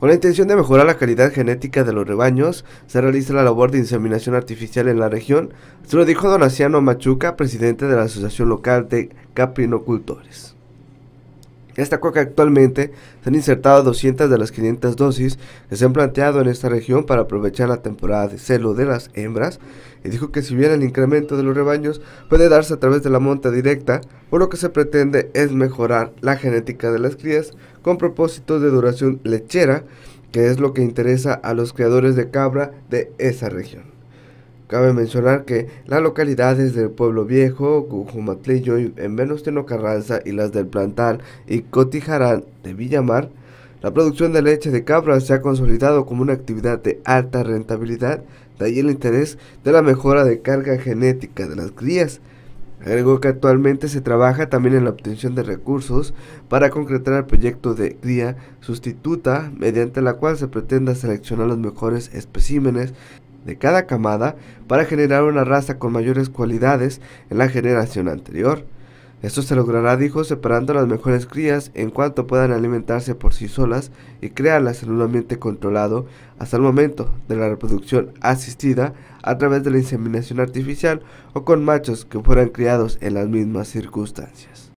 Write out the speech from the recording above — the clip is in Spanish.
Con la intención de mejorar la calidad genética de los rebaños, se realiza la labor de inseminación artificial en la región, se lo dijo Donaciano Machuca, presidente de la Asociación Local de Caprinocultores esta coca actualmente se han insertado 200 de las 500 dosis que se han planteado en esta región para aprovechar la temporada de celo de las hembras y dijo que si bien el incremento de los rebaños puede darse a través de la monta directa, por lo que se pretende es mejorar la genética de las crías con propósito de duración lechera, que es lo que interesa a los criadores de cabra de esa región. Cabe mencionar que las localidades del Pueblo Viejo, y en Venustiano Carranza y las del Plantal y Cotijarán de Villamar, la producción de leche de cabra se ha consolidado como una actividad de alta rentabilidad, de ahí el interés de la mejora de carga genética de las crías. algo que actualmente se trabaja también en la obtención de recursos para concretar el proyecto de cría sustituta, mediante la cual se pretenda seleccionar los mejores especímenes de cada camada para generar una raza con mayores cualidades en la generación anterior. Esto se logrará, dijo, separando las mejores crías en cuanto puedan alimentarse por sí solas y crearlas en un ambiente controlado hasta el momento de la reproducción asistida a través de la inseminación artificial o con machos que fueran criados en las mismas circunstancias.